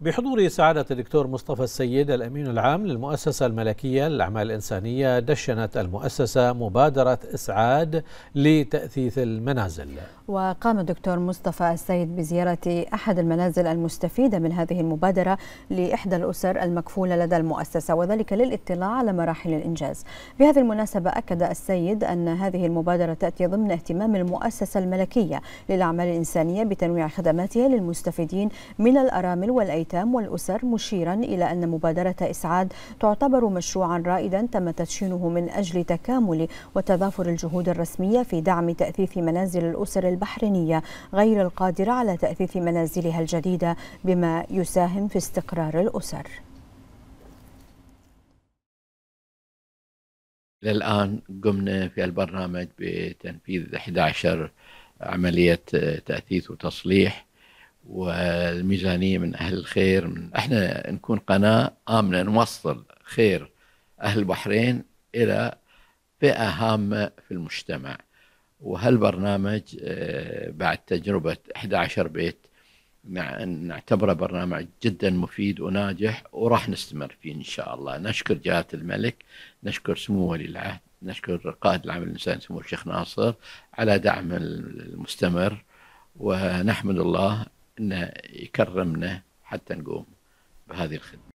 بحضور سعادة الدكتور مصطفى السيد الأمين العام للمؤسسة الملكية للأعمال الإنسانية دشنت المؤسسة مبادرة إسعاد لتأثيث المنازل وقام الدكتور مصطفى السيد بزيارة أحد المنازل المستفيدة من هذه المبادرة لإحدى الأسر المكفولة لدى المؤسسة وذلك للاطلاع على مراحل الإنجاز بهذه المناسبة أكد السيد أن هذه المبادرة تأتي ضمن اهتمام المؤسسة الملكية للأعمال الإنسانية بتنويع خدماتها للمستفيدين من الأرامل والأيتام الأيتام والأسر مشيرا إلى أن مبادرة إسعاد تعتبر مشروعا رائدا تم تدشينه من أجل تكامل وتضافر الجهود الرسمية في دعم تأثيث منازل الأسر البحرينية غير القادرة على تأثيث منازلها الجديدة بما يساهم في استقرار الأسر الان قمنا في البرنامج بتنفيذ 11 عملية تأثيث وتصليح والميزانية من أهل الخير من إحنا نكون قناة آمنة نوصل خير أهل البحرين إلى فئة هامة في المجتمع وهالبرنامج آه، بعد تجربة 11 بيت نعتبره برنامج جدا مفيد وناجح وراح نستمر فيه إن شاء الله نشكر جهة الملك نشكر سمو ولي العهد نشكر قائد العمل الإنساني سمو الشيخ ناصر على دعم المستمر ونحمد الله أنه يكرمنا حتى نقوم بهذه الخدمة